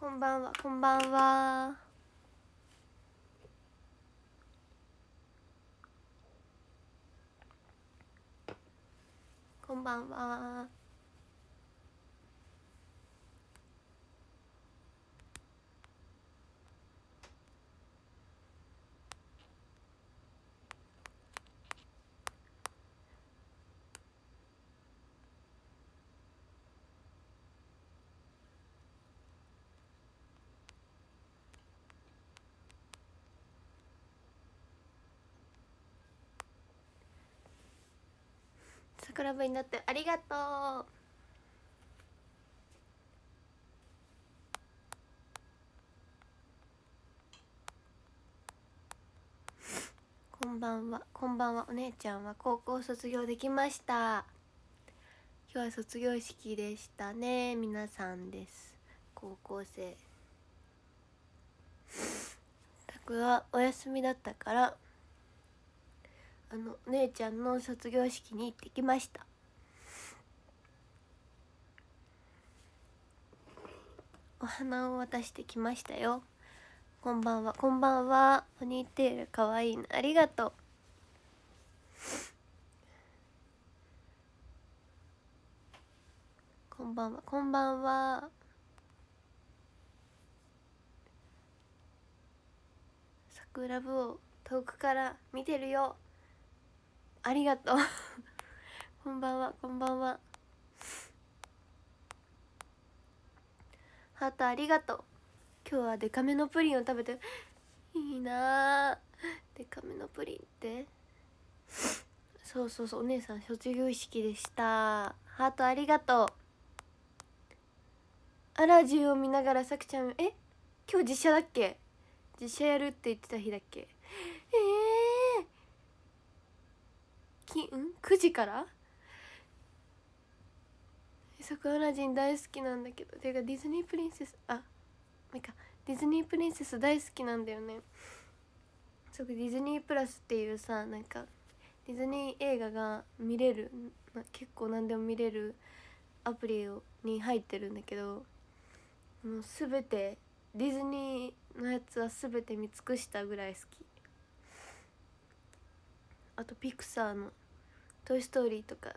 こんばんはこんばんはこんばんは桜部になってありがとうこんばんはこんばんはお姉ちゃんは高校卒業できました今日は卒業式でしたね皆さんです高校生たくはお休みだったからあの姉ちゃんの卒業式に行ってきましたお花を渡してきましたよこんばんはこんばんはポニーテールかわいいなありがとうこんばんはこんばんは桜部を遠くから見てるよありがとう こんばんはこんばんはハートありがとう今日はデカめのプリンを食べていいなデカめのプリンってそうそうそうお姉さん卒業式でしたハートありがとうアラジンを見ながらさくちゃんえ今日実写だっけ実写やるって言ってた日だっけええー金9時からそこアラジン大好きなんだけどていうかディズニープリンセスあなんかディズニープリンセス大好きなんだよねそディズニープラスっていうさなんかディズニー映画が見れる結構何でも見れるアプリをに入ってるんだけどもう全てディズニーのやつは全て見尽くしたぐらい好きあとピクサーのトイ・ストーリー」とか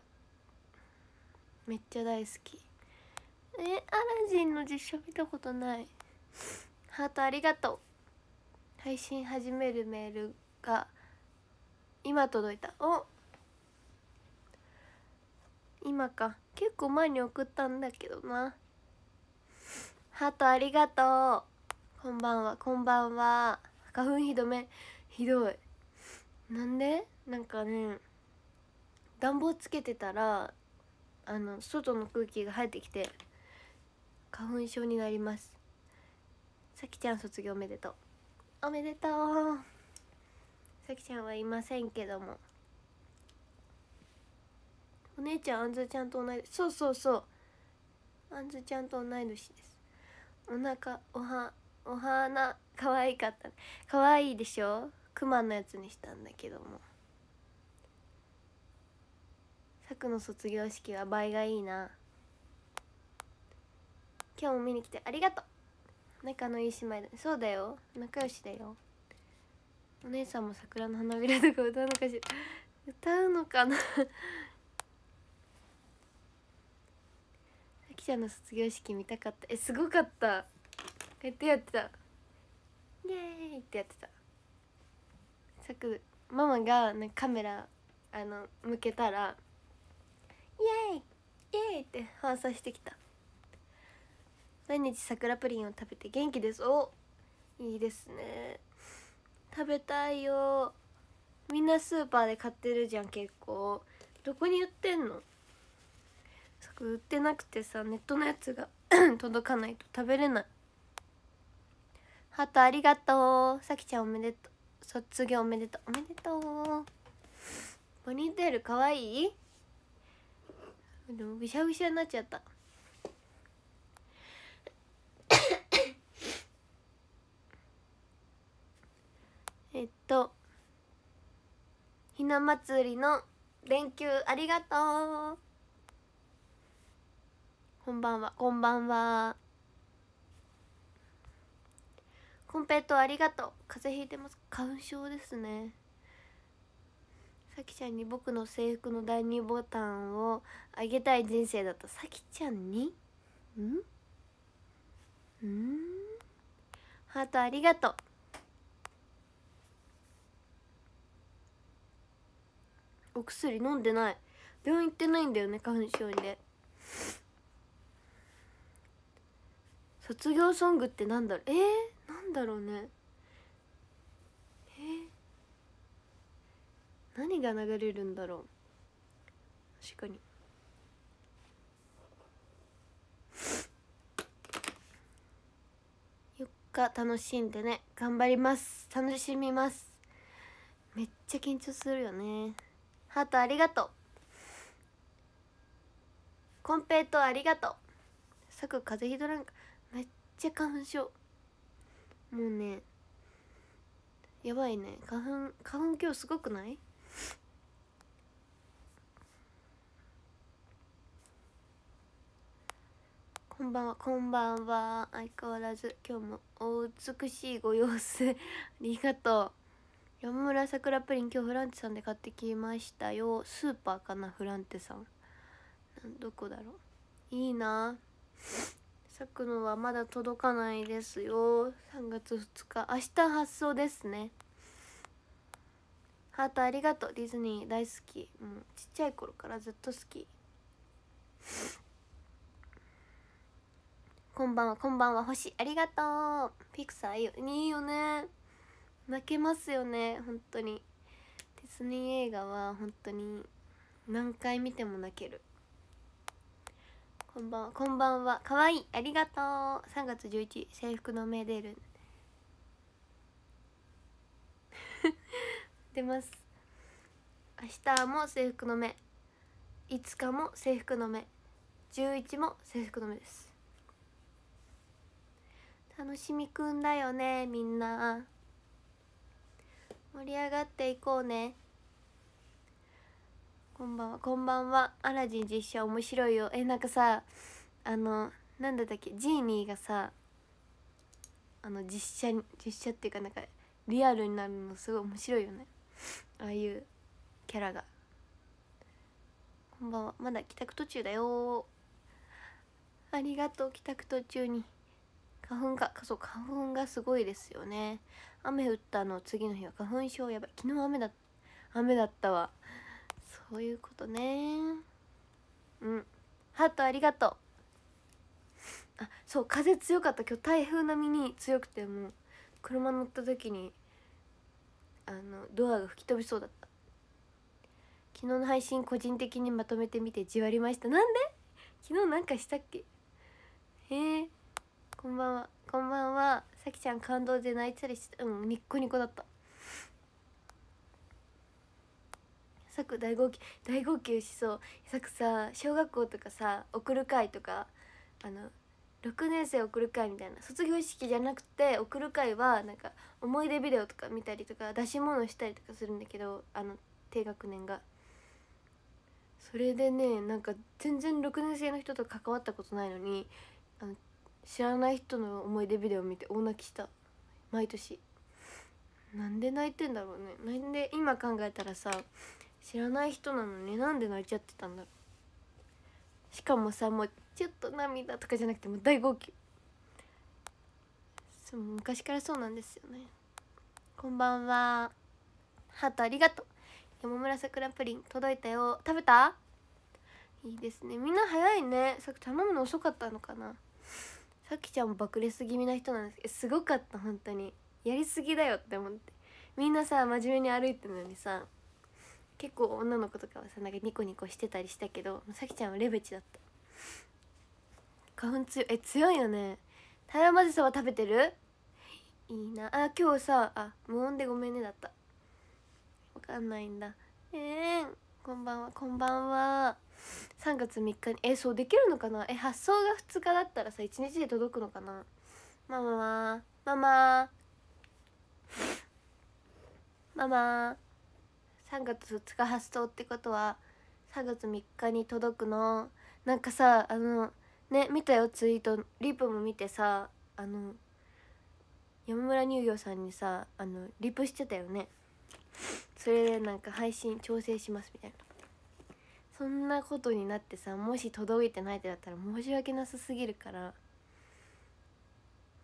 めっちゃ大好きえー、アラジンの実写見たことないハートありがとう配信始めるメールが今届いたお今か結構前に送ったんだけどなハートありがとうこんばんはこんばんは花粉ひどめひどいなんでなんかね暖房つけてたらあの外の空気が入ってきて花粉症になりますさきちゃん卒業おめでとうおめでとうさきちゃんはいませんけどもお姉ちゃんあんずちゃんと同いそうそうそうあんずちゃんと同い年ですお腹おはお花可愛かった可愛いでしょクマのやつにしたんだけどもくの卒業式は倍がいいな今日も見に来てありがとう仲のいい姉妹だそうだよ仲良しだよお姉さんも桜の花びらとか歌うのかしら歌うのかなあきちゃんの卒業式見たかったえすごかったこうやってやってたイエーイってやってたさくママがなんかカメラあの向けたらイエーイイエーイって放送してきた毎日桜プリンを食べて元気ですおいいですね食べたいよみんなスーパーで買ってるじゃん結構どこに売ってんの売ってなくてさネットのやつが 届かないと食べれないハートありがとうさきちゃんおめでとう卒業おめでとうおめでとうポニーテールかわいいでもぐしゃぐしゃになっちゃった えっとひな祭りの連休ありがとうこんばんはこんばんはコンペイトありがとう風邪ひいてます花粉症ですねさきちゃんに僕の制服の第2ボタンをあげたい人生だったさきちゃんにんんハートありがとうお薬飲んでない病院行ってないんだよね花粉症で卒業ソングってなんだろうえー、なんだろうね何が流れるんだろう確かに4日楽しんでね頑張ります楽しみますめっちゃ緊張するよねハートありがとうコンペイトありがとうさく風邪ひどらんかめっちゃ花粉症もうねやばいね花粉花粉今日すごくないこんばんは、こんばんは。相変わらず、今日もお美しいご様子 ありがとう。山村桜プリン、今日フランテさんで買ってきましたよ。スーパーかな、フランテさん。どこだろう。いいな。咲くのはまだ届かないですよ。3月2日、明日発送ですね。ハートありがとう。ディズニー大好き。うん、ちっちゃい頃からずっと好き。こんばんはこんばんは星ありがとうピクサーいいよね泣けますよね本当にディズニー映画は本当に何回見ても泣けるこんばんはこんばんはかわいいありがとう3月11日制服の目出る。出ます明日も制服の目5日も制服の目11も制服の目です楽しみくんだよねみんな盛り上がっていこうねこんばんはこんばんはアラジン実写面白いよえなんかさあのなんだったっけジーニーがさあの実写実写っていうかなんかリアルになるのすごい面白いよねああいうキャラがこんばんはまだ帰宅途中だよありがとう帰宅途中に花粉がそう花粉がすごいですよね雨降ったの次の日は花粉症やばい昨日雨だ雨だったわそういうことねうんハートありがとうあそう風強かった今日台風並みに強くてもう車乗った時にあのドアが吹き飛びそうだった昨日の配信個人的にまとめてみてじわりましたなんで昨日なんかしたっけへえこんばんはこんばんはさきちゃん感動で泣いたりしてうんニッコニコだったさく大号泣大号泣しそうさくさ小学校とかさ送る会とかあの6年生送る会みたいな卒業式じゃなくて送る会はなんか思い出ビデオとか見たりとか出し物したりとかするんだけどあの低学年がそれでねなんか全然6年生の人と関わったことないのにあの知らない人の思い出ビデオ見て大泣きした毎年なんで泣いてんだろうねなんで今考えたらさ知らない人なのになんで泣いちゃってたんだろうしかもさもうちょっと涙とかじゃなくてもう大号泣そう昔からそうなんですよねこんばんはハートありがとう山村桜プリン届いたよ食べたいいですねみんな早いねさっき頼むの遅かったのかなさきちゃんも爆裂気味な人なんですけどすごかった本当にやりすぎだよって思ってみんなさ真面目に歩いてるのにさ結構女の子とかはさなんかニコニコしてたりしたけどさきちゃんはレベチだった花粉強いえ強いよねタラまぜそば食べてるいいなあ今日さあ無音でごめんねだったわかんないんだえーんこんばんはこんばんは3月3日にえそうできるのかなえ発送が2日だったらさ1日で届くのかなママママママ3月2日発送ってことは3月3日に届くのなんかさあのね見たよツイートリップも見てさあの山村乳業さんにさあのリプしてたよねそれでなんか配信調整しますみたいなそんなことになってさもし届いてないってだったら申し訳なさすぎるから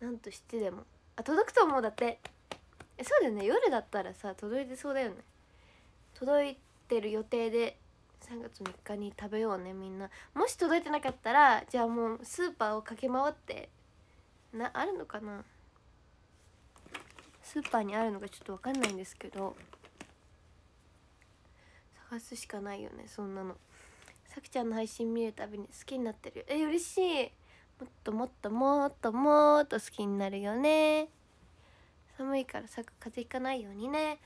なんとしてでもあ届くと思うだってえそうだよね夜だったらさ届いてそうだよね届いてる予定で3月3日に食べようねみんなもし届いてなかったらじゃあもうスーパーを駆け回ってなあるのかなスーパーにあるのかちょっと分かんないんですけど探すしかないよねそんなの。さくちゃんの配信見るたびに好きになってるえ嬉しいもっともっともっともっと好きになるよね寒いからさく風邪ひかないようにね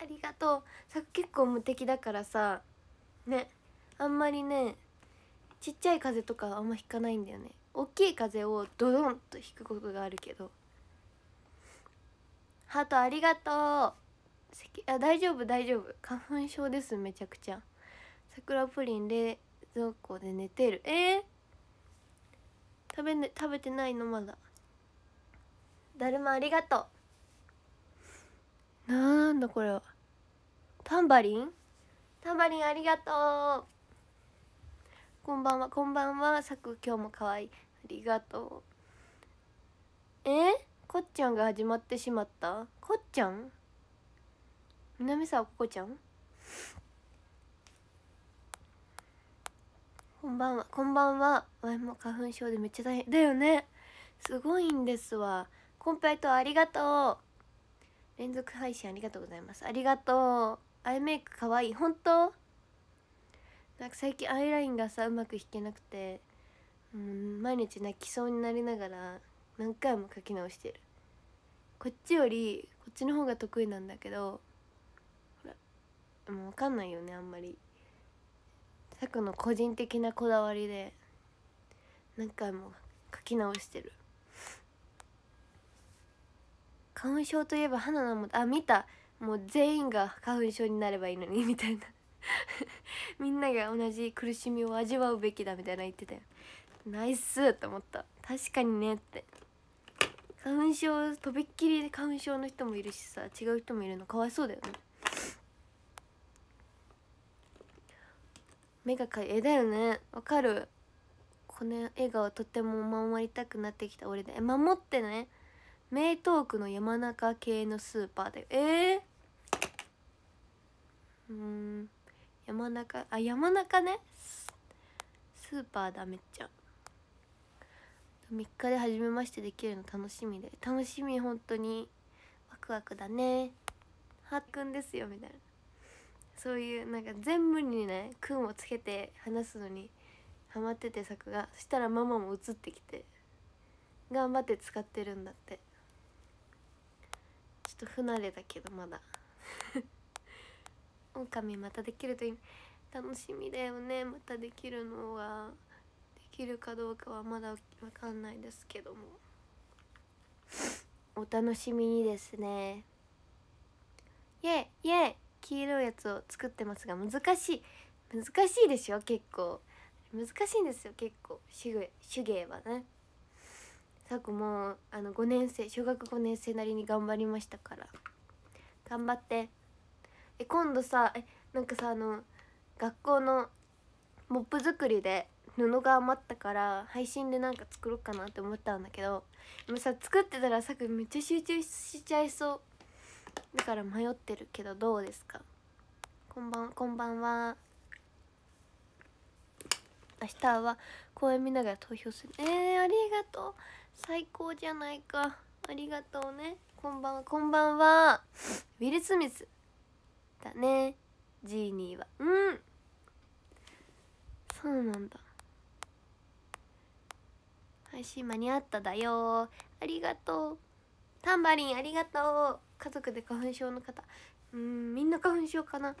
ありがとうさく結構無敵だからさねあんまりねちっちゃい風とかあんま引かないんだよね大きい風をドドンと引くことがあるけどハートありがとうあ大丈夫大丈夫花粉症ですめちゃくちゃ桜プリン冷蔵庫で寝てるえー、食べ、ね、食べてないのまだだるまありがとうなんだこれはタンバリンタンバリンありがとうこんばんはこんばんはさく今日もかわいいありがとうえこっちゃんが始まってしまったこっちゃん南沢ここちゃんこんばんはこんばんは親も花粉症でめっちゃ大変だよねすごいんですわコンペイトありがとう連続配信ありがとうございますありがとうアイメイクかわいい本当なんか最近アイラインがさうまく引けなくてうん毎日泣きそうになりながら何回も書き直してるこっちよりこっちの方が得意なんだけどほらもうわかんないよねあんまりさくの個人的なこだわりで何回も書き直してる花粉症といえば花菜もあ見たもう全員が花粉症になればいいのにみたいな みんなが同じ苦しみを味わうべきだみたいな言ってたよナイスと思った確かにねって花粉症とびっきり花粉症の人もいるしさ違う人もいるのかわいそうだよね目がかえだよねわかるこの笑顔とても守りたくなってきた俺で守ってね名東区の山中系のスーパーでえー、うん山中あ山中ねスーパーだめっちゃ3日で初めましてできるの楽しみで楽しみ本当にワクワクだねはっくんですよみたいなそういうなんか全部にね「くん」をつけて話すのにハマってて作がそしたらママも移ってきて頑張って使ってるんだってちょっと不慣れだけどまだ 狼またできるといい楽しみだよねまたできるのはできるかどうかはまだわかんないですけどもお楽しみにですねイェイイェイ黄色いやつを作ってますが難しい難しいでしょ結構難しいんですよ結構手芸手芸はねさくもあの5年生小学5年生なりに頑張りましたから頑張ってえ今度さえなんかさあの学校のモップ作りで布が余ったから配信でなんか作ろうかなって思ったんだけどでもさ作ってたらさくめっちゃ集中しちゃいそうだから迷ってるけどどうですかこんばんこんばんは明日は公演見ながら投票するえー、ありがとう最高じゃないかありがとうねこんばんはこんばんはウィル・スミスだねジーニーはうんそうなんだ配信間に合っただよありがとうタンバリンありがとう家族で花粉症の方うんみんな花粉症かな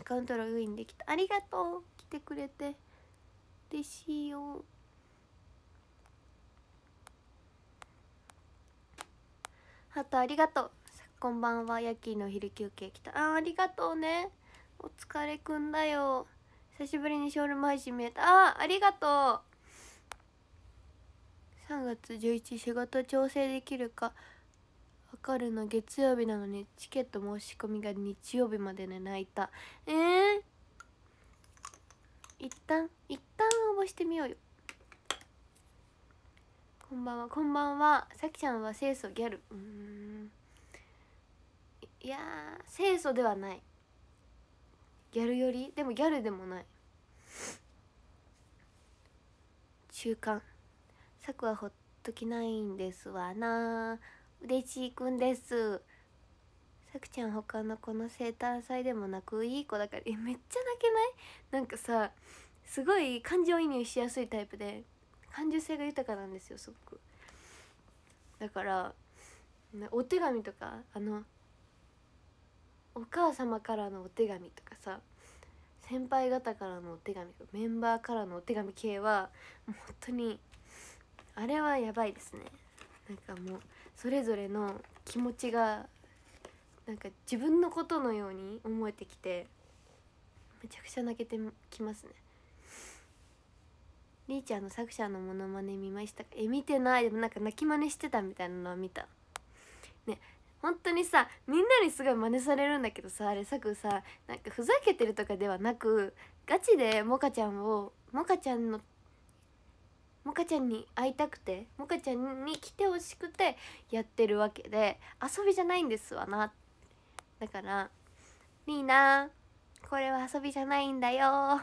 アカウントログインできたありがとう来てくれて嬉しいよハと、トありがとうこんばんはヤッキーの昼休憩来たあありがとうねお疲れくんだよ久しぶりにショールマイジ見えたあありがとう3月11仕事調整できるか分かるの月曜日なのにチケット申し込みが日曜日までね泣いたえー、一旦一旦応募してみようよこんばんはこんばんはさきちゃんは清楚ギャルうんいや清楚ではないギャルよりでもギャルでもない中間策はほっときないんですわな嬉しいくんですさくちゃん他の子の生誕祭でも泣くいい子だから えめっちゃ泣けないなんかさすごい感情移入しやすいタイプで感受性が豊かなんですよすごくだからお手紙とかあのお母様からのお手紙とかさ先輩方からのお手紙メンバーからのお手紙系はもう本当にあれはやばいですねなんかもうそれぞれの気持ちがなんか自分のことのように思えてきてめちゃくちゃ泣けてきますねりーちゃんの作者のモノマネ見ましたかえ見てないでもなんか泣き真似してたみたいなのは見たね本当にさみんなにすごい真似されるんだけどさあれさくさなんかふざけてるとかではなくガチでモカちゃんをモカちゃんのモカちゃんに会いたくてモカちゃんに来てほしくてやってるわけで遊びじゃないんですわなだからみーなこれは遊びじゃないんだよ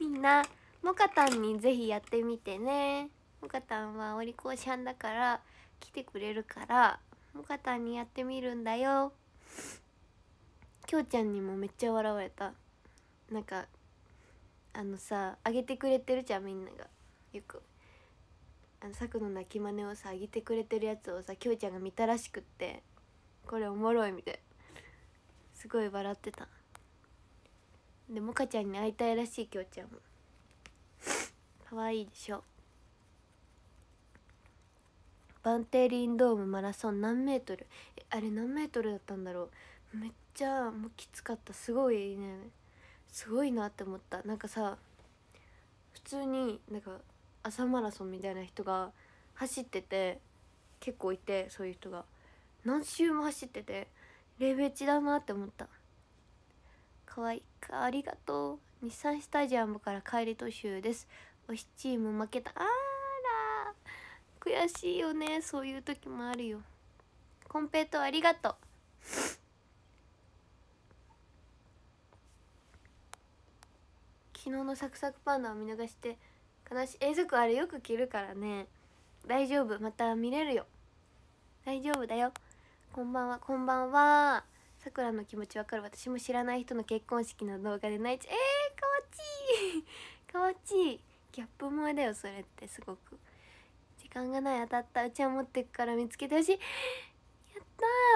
みんなモカタンにぜひやってみてねモカタンはお利口ちゃんだから来てくれるからモカタンにやってみるんだよきょうちゃんにもめっちゃ笑われたなんかあのさあげてくれてるじゃんみんながよくあの作の泣き真似をさあげてくれてるやつをさきょうちゃんが見たらしくってこれおもろいみたいなすごい笑ってたでもかちゃんに会いたいらしいきょうちゃんもかわいでしょバンテリンドームマラソン何メートルあれ何メートルだったんだろうめっちゃもうきつかったすごいねすごいなって思ったなんかさ普通になんか朝マラソンみたいな人が走ってて結構いてそういう人が何周も走っててレベチだなって思った可愛いかありがとう日産スタジアムから帰り途中です推しチーム負けたあら悔しいよねそういう時もあるよコンペイトありがとう昨日のサクサクパンダを見逃して悲しい永続あれよく着るからね大丈夫また見れるよ大丈夫だよこんばんはこんばんはさくらの気持ちわかる私も知らない人の結婚式の動画で泣いちゃえー、かわちい かわちいギャップ萌えだよそれってすごく時間がない当たったうちは持ってくから見つけてほしいやっ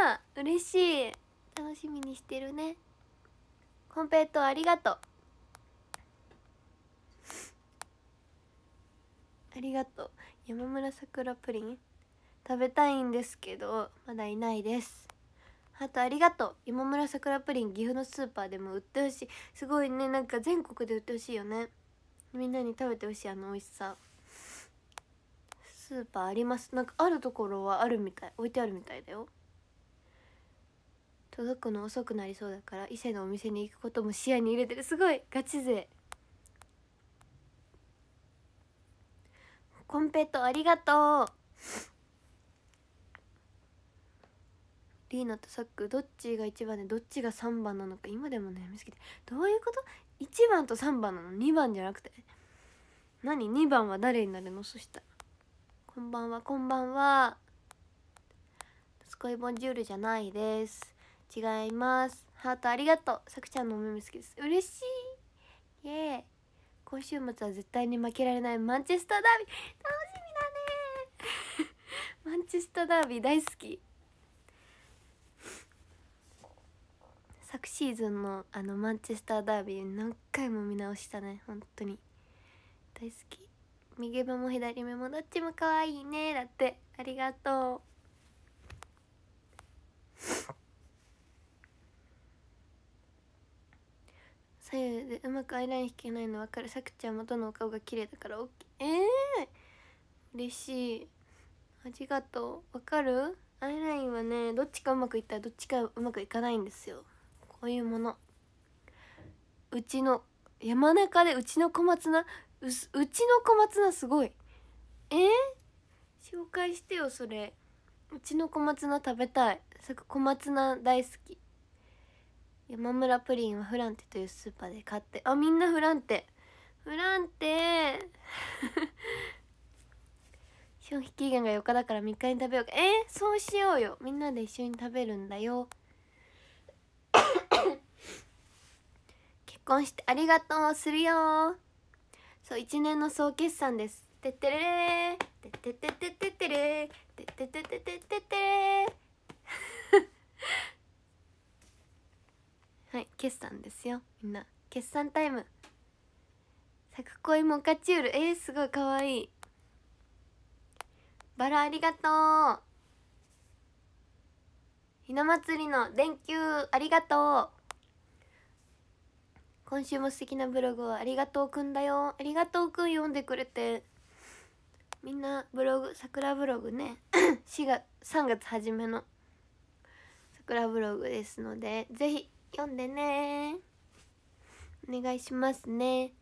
たー嬉しい楽しみにしてるねコンペイトありがとうありがとう山村さくらプリン食べたいんですけどまだいないですあとありがとう山村さくらプリン岐阜のスーパーでも売ってほしいすごいねなんか全国で売ってほしいよねみんなに食べてほしいあの美味しさスーパーありますなんかあるところはあるみたい置いてあるみたいだよ届くの遅くなりそうだから伊勢のお店に行くことも視野に入れてるすごいガチ勢コンペトありがとうリーナとサックどっちが1番でどっちが3番なのか今でも悩みすぎてどういうこと ?1 番と3番なの2番じゃなくて何2番は誰になるのそしたらこんばんはこんばんはスコイボンジュールじゃないです違いますハートありがとうさくちゃんのお目目好きです嬉しいイエーイ今週末は絶対に負けられないマンチェスターダービー楽しみだねマンチェスターダービー大好き昨シーズンのあのマンチェスターダービー何回も見直したね本当に大好き右目も左目もどっちも可愛いねだってありがとう 左右でうまくアイライン引けないの分かるさくちゃんもどのお顔が綺麗だから OK ええー、嬉しいありがとう分かるアイラインはねどっちかうまくいったらどっちかうまくいかないんですよこういうものうちの山中でうちの小松菜うちの小松菜すごいえー、紹介してよそれうちの小松菜食べたい小松菜大好き山村プリンはフランテというスーパーで買ってあみんなフランテフランテ 消費期限が4日だから3日に食べようかえー、そうしようよみんなで一緒に食べるんだよ 結婚してありがとうするよそう1年の総決算ですてってれれーてってってってってれーてってってってっててれーはい決算ですよみんな決算タイム作恋モカチュールえー、すごいかわいいバラありがとうひな祭りの電球ありがとう今週も素敵なブログをありがとうくんだよありがとうくん読んでくれてみんなブログ桜ブログね4 月3月初めの桜ブログですのでぜひ読んでねお願いしますね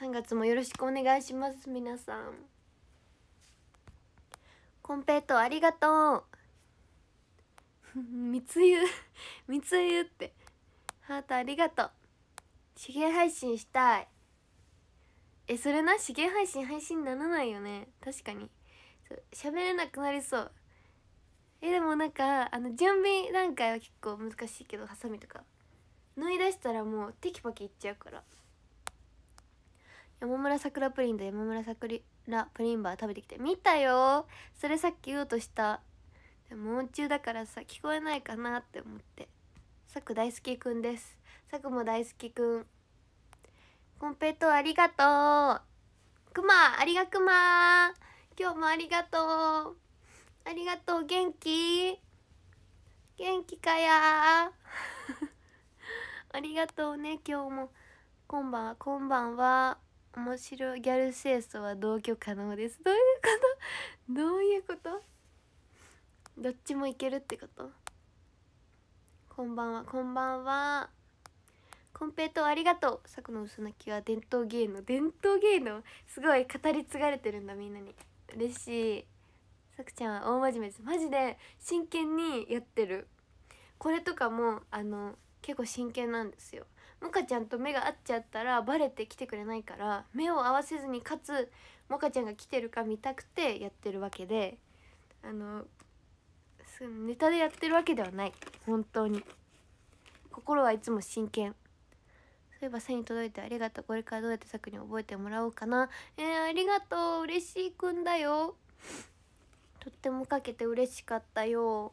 3月もよろしくお願いします皆さんコンペイトありがとう密輸密輸ってハートありがとう資源配信したいえそれな資源配信配信ならないよね確かに喋れなくなりそうえでもなんかあの準備段階は結構難しいけどハサミとか縫い出したらもうテキパキいっちゃうから山村桜プリンと山村桜プリンバー食べてきて見たよそれさっき言おうとしたでも音中だからさ聞こえないかなって思ってさく大好きくんですさくも大好きくんコンペとありがとうくまありがくま今日もありがとうありがとう元気元気かやありがとうね今日もこんばんはこんばんは面白いギャル清掃は同居可能ですどういうことどういうことどっちもいけるってことこんばんはこんばんはコンペイトありがとう佐久の嘘泣きは伝統芸能伝統芸能すごい語り継がれてるんだみんなに嬉しいさくちゃんは大真面目ですマジで真剣にやってるこれとかもあの結構真剣なんですよモカちゃんと目が合っちゃったらバレて来てくれないから目を合わせずにかつモカちゃんが来てるか見たくてやってるわけであのネタでやってるわけではない本当に心はいつも真剣そういえば線に届いてありがとうこれからどうやって作に覚えてもらおうかなえー、ありがとう嬉しいくんだよとってもかけて嬉しかったよ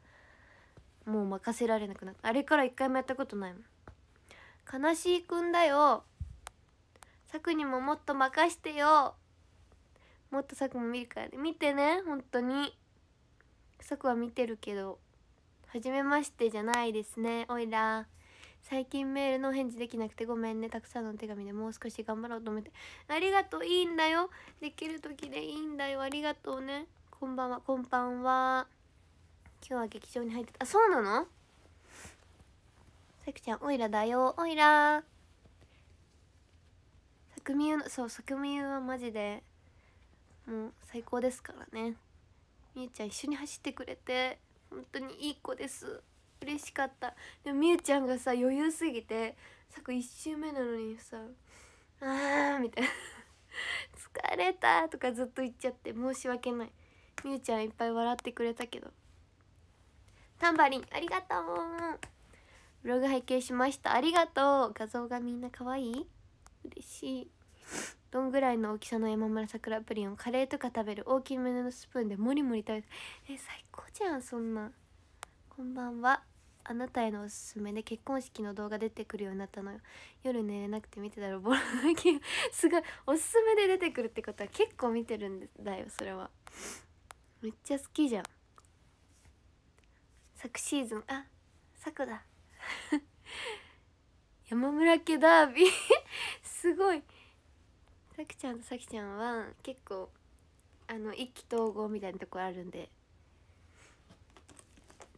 もう任せられなくなったあれから一回もやったことないもん悲しいくんだよ作にももっと任してよもっと作も見るからね見てね本当に作は見てるけど初めましてじゃないですねおいら最近メールの返事できなくてごめんねたくさんの手紙でもう少し頑張ろうと思ってありがとういいんだよできる時でいいんだよありがとうねこんばんはこんばんは今日は劇場に入ってたあそうなのさくちゃんオイラだよオイラ作民のそう作民はマジでもう最高ですからねみゆちゃん一緒に走ってくれて本当にいい子です嬉しかったでもみゆちゃんがさ余裕すぎてさく1周目なのにさ「あー」みたいな「疲れた」とかずっと言っちゃって申し訳ないみゆちゃんいっぱい笑ってくれたけどタンバリンありがとうブログ拝見しましたありがとう画像がみんな可愛い嬉しいどんぐらいの大きさの山村桜プリンをカレーとか食べる大きめのスプーンでモリモリ食べてえ最高じゃんそんなこんばんはあなたへのおすすめで結婚式の動画出てくるようになったのよ夜寝れなくて見てたらボロ泣きすごいおすすめで出てくるってことは結構見てるんだよそれはめっちゃ好きじゃん昨シーズンあ昨だ 山村家ダービー すごいさくちゃんとさきちゃんは結構あの一気統合みたいなとこあるんで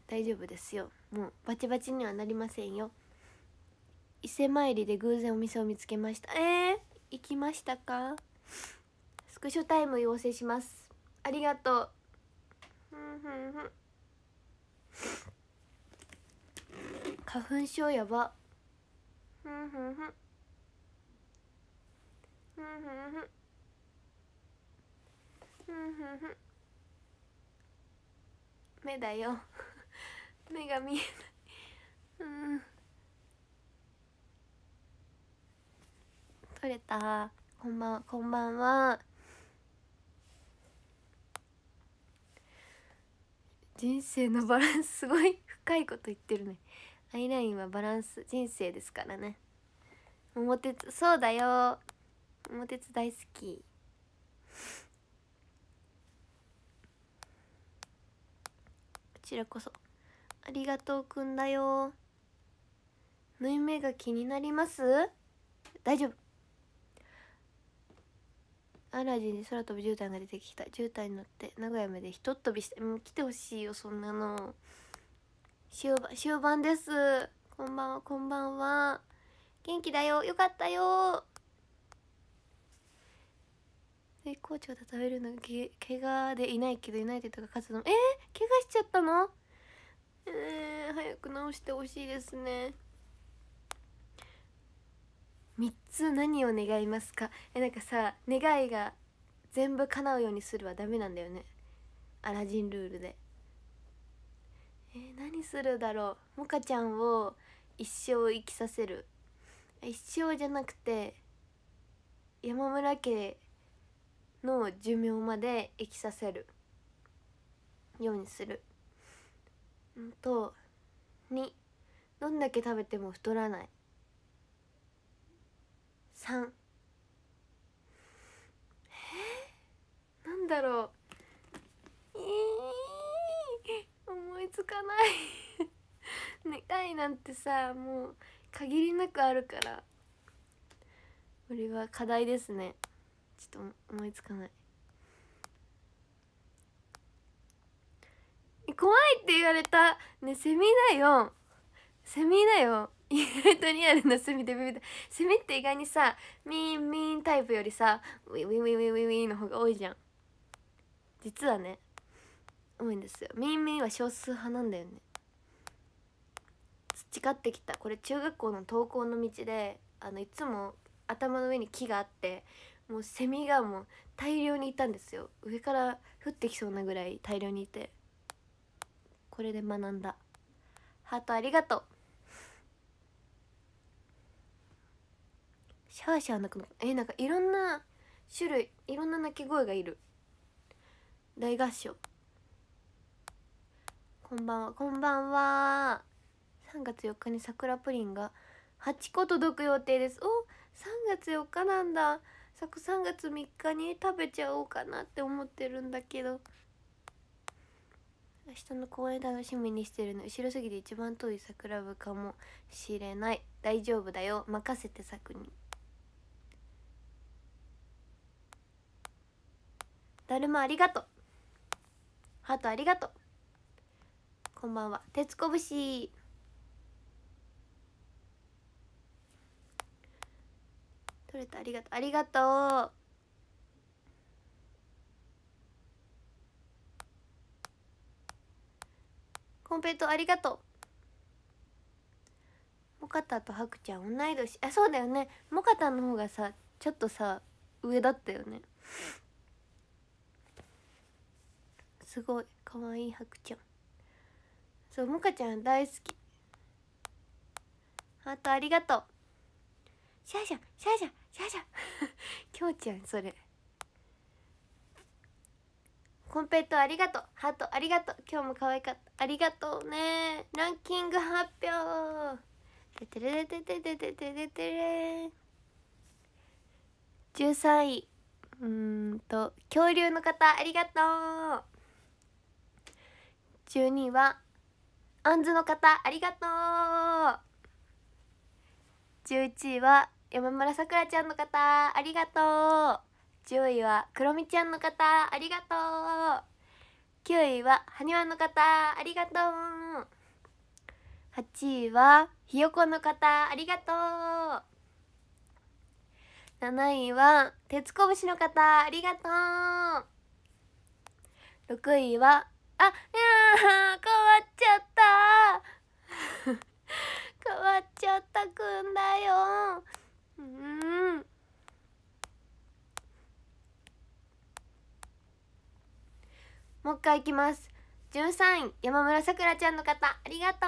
大丈夫ですよもうバチバチにはなりませんよ伊勢参りで偶然お店を見つけましたえー、行きましたかスクショタイム要請しますありがとうふんふんふん花粉症やばふんふんふんふんふんふんん目だよ目が見えないうん取れたこんばんこんばんは人生のバランスすごい深いこと言ってるねアイラインはバランス人生ですからね桃鉄そうだよ桃鉄大好きこちらこそありがとうくんだよ縫い目が気になります大丈夫アラジンに空飛ぶ絨毯が出てきた絨毯に乗って名古屋までひとっ飛びしてもう来てほしいよそんなの塩塩盤ですこんばんはこんばんは元気だよよかったよ絶好調で食べるのけ怪我でいないけどいないでとか勝つのえー、怪我しちゃったのえー、早く治してほしいですね3つ何を願いますかえなんかさ願いが全部叶うようにするはダメなんだよねアラジンルールでえー、何するだろうモカちゃんを一生生きさせる一生じゃなくて山村家の寿命まで生きさせるようにするんと2どんだけ食べても太らない三。えー、なんだろう、えー、思いつかない願いなんてさもう限りなくあるからこれは課題ですねちょっと思いつかない怖いって言われたねセミだよセミだよ意外とリアルなセミでビビったセミって意外にさミーンミーンタイプよりさウィウィウィウィウィウィの方が多いじゃん実はね多いんですよミーンミーンは少数派なんだよね培ってきたこれ中学校の登校の道であのいつも頭の上に木があってもうセミがもう大量にいたんですよ上から降ってきそうなぐらい大量にいてこれで学んだハートありがとうシャーシャー鳴くのえなんかいろんな種類いろんな鳴き声がいる大合唱こんばんはこんばんは3月4日に桜プリンが8個届く予定ですお3月4日なんださく3月3日に食べちゃおうかなって思ってるんだけど明日の公演楽しみにしてるの後ろすぎて一番遠い桜部かもしれない大丈夫だよ任せてさくにだるまありがとうハートありがとうこんばんは鉄こぶし取れたありがとうありがとうコンペイトありがとうモカタとハクちゃん同い年あそうだよねモカタの方がさちょっとさ上だったよねすごいかわいい白ちゃんそうもかちゃん大好きハートありがとうシャシャシャシャシャシャきょうちゃんそれコンペイトありがとうハートありがとう今日も可愛かったありがとうねランキング発表でてれてててててててれ13位うんと恐竜の方ありがとう12位はアンズの方ありがとう11位は山村さくらちゃんの方ありがとう10位はくろみちゃんの方ありがとう9位ははにわの方ありがとう8位はひよこの方ありがとう7位は鉄こぶしの方ありがとう6位はあ、いや変わっちゃった 変わっちゃったくんだようんもう一回いきます13位山村さくらちゃんの方ありがと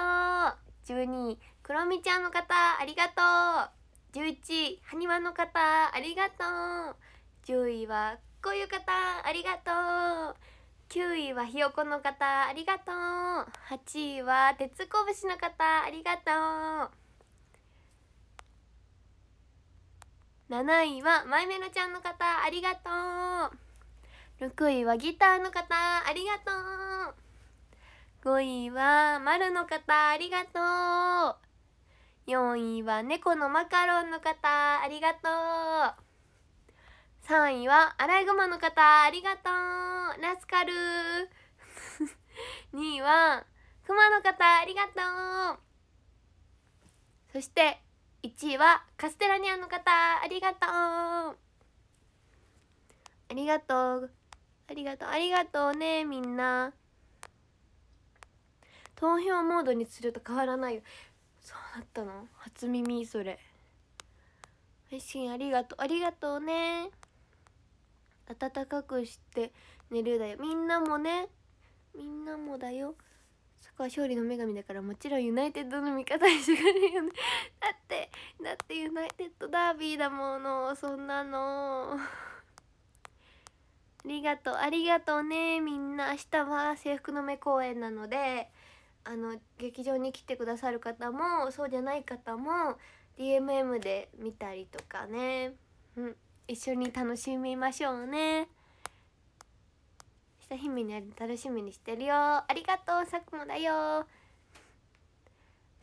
う12位くろみちゃんの方ありがとう11位はにわの方ありがとう10位はこういう方ありがとう9位はひよこの方ありがとう8位は鉄こぶしの方ありがとう7位はマイメロちゃんの方ありがとう6位はギターの方ありがとう5位は丸の方ありがとう4位は猫のマカロンの方ありがとう3位はアライグマの方ありがとうラスカル2位 は熊の方ありがとうそして1位はカステラニアンの方ありがとうありがとうありがとうありがとうねみんな投票モードにすると変わらないよそうだったの初耳それ配信ありがとうありがとうね暖かくして寝るだよみんなもねみんなもだよそこは勝利の女神だからもちろんユナイテッドの味方にしてるよね だってだってユナイテッドダービーだものそんなの ありがとうありがとうねみんな明日は制服の目公演なのであの劇場に来てくださる方もそうじゃない方も DMM で見たりとかね、うん、一緒に楽しみましょうね。久姫に会え楽しみにしてるよありがとうさくもだよ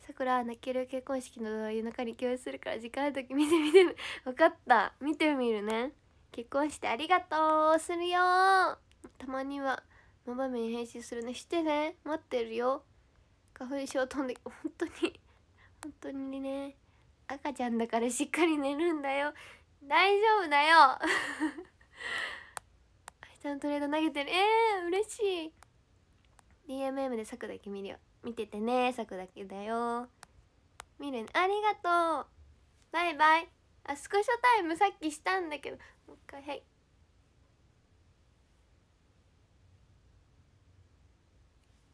さくら泣ける結婚式の夜中に共有するから時間ある時見てみて分 かった見てみるね結婚してありがとうするよたまにはまばめに編集するねしてね待ってるよ花粉症飛んで本当に本当にね赤ちゃんだからしっかり寝るんだよ大丈夫だよ ちゃんとトレード投げてるえー、嬉しい DMM でさくだけ見るよ見ててねさくだけだよ見るねありがとうバイバイあスクショタイムさっきしたんだけどもう一回はい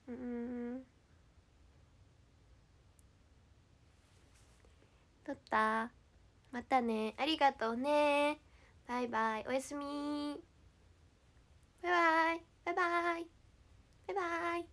うん撮ったまたねありがとうねバイバイおやすみ拜拜，拜拜，拜拜。